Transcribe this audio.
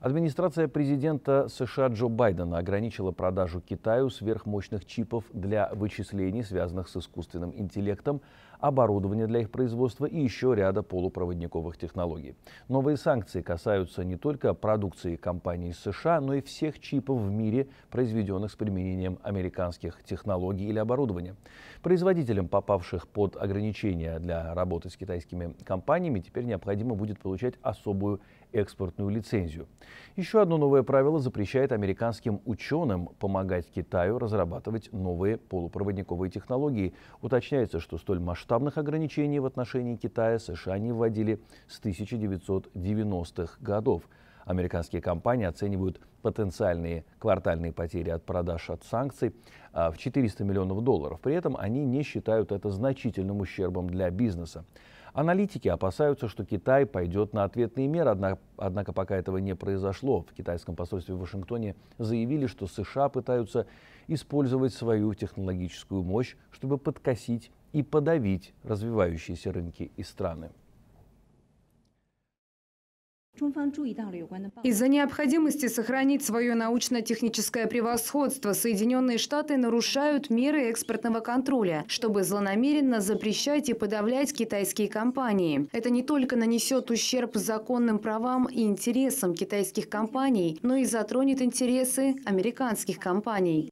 Администрация президента США Джо Байдена ограничила продажу Китаю сверхмощных чипов для вычислений, связанных с искусственным интеллектом, оборудования для их производства и еще ряда полупроводниковых технологий. Новые санкции касаются не только продукции компаний из США, но и всех чипов в мире, произведенных с применением американских технологий или оборудования. Производителям, попавших под ограничения для работы с китайскими компаниями, теперь необходимо будет получать особую экспортную лицензию. Еще одно новое правило запрещает американским ученым помогать Китаю разрабатывать новые полупроводниковые технологии. Уточняется, что столь масштабных ограничений в отношении Китая США не вводили с 1990-х годов. Американские компании оценивают потенциальные квартальные потери от продаж от санкций а, в 400 миллионов долларов. При этом они не считают это значительным ущербом для бизнеса. Аналитики опасаются, что Китай пойдет на ответные меры, однако, пока этого не произошло. В китайском посольстве в Вашингтоне заявили, что США пытаются использовать свою технологическую мощь, чтобы подкосить и подавить развивающиеся рынки и страны. Из-за необходимости сохранить свое научно-техническое превосходство Соединенные Штаты нарушают меры экспортного контроля, чтобы злонамеренно запрещать и подавлять китайские компании. Это не только нанесет ущерб законным правам и интересам китайских компаний, но и затронет интересы американских компаний.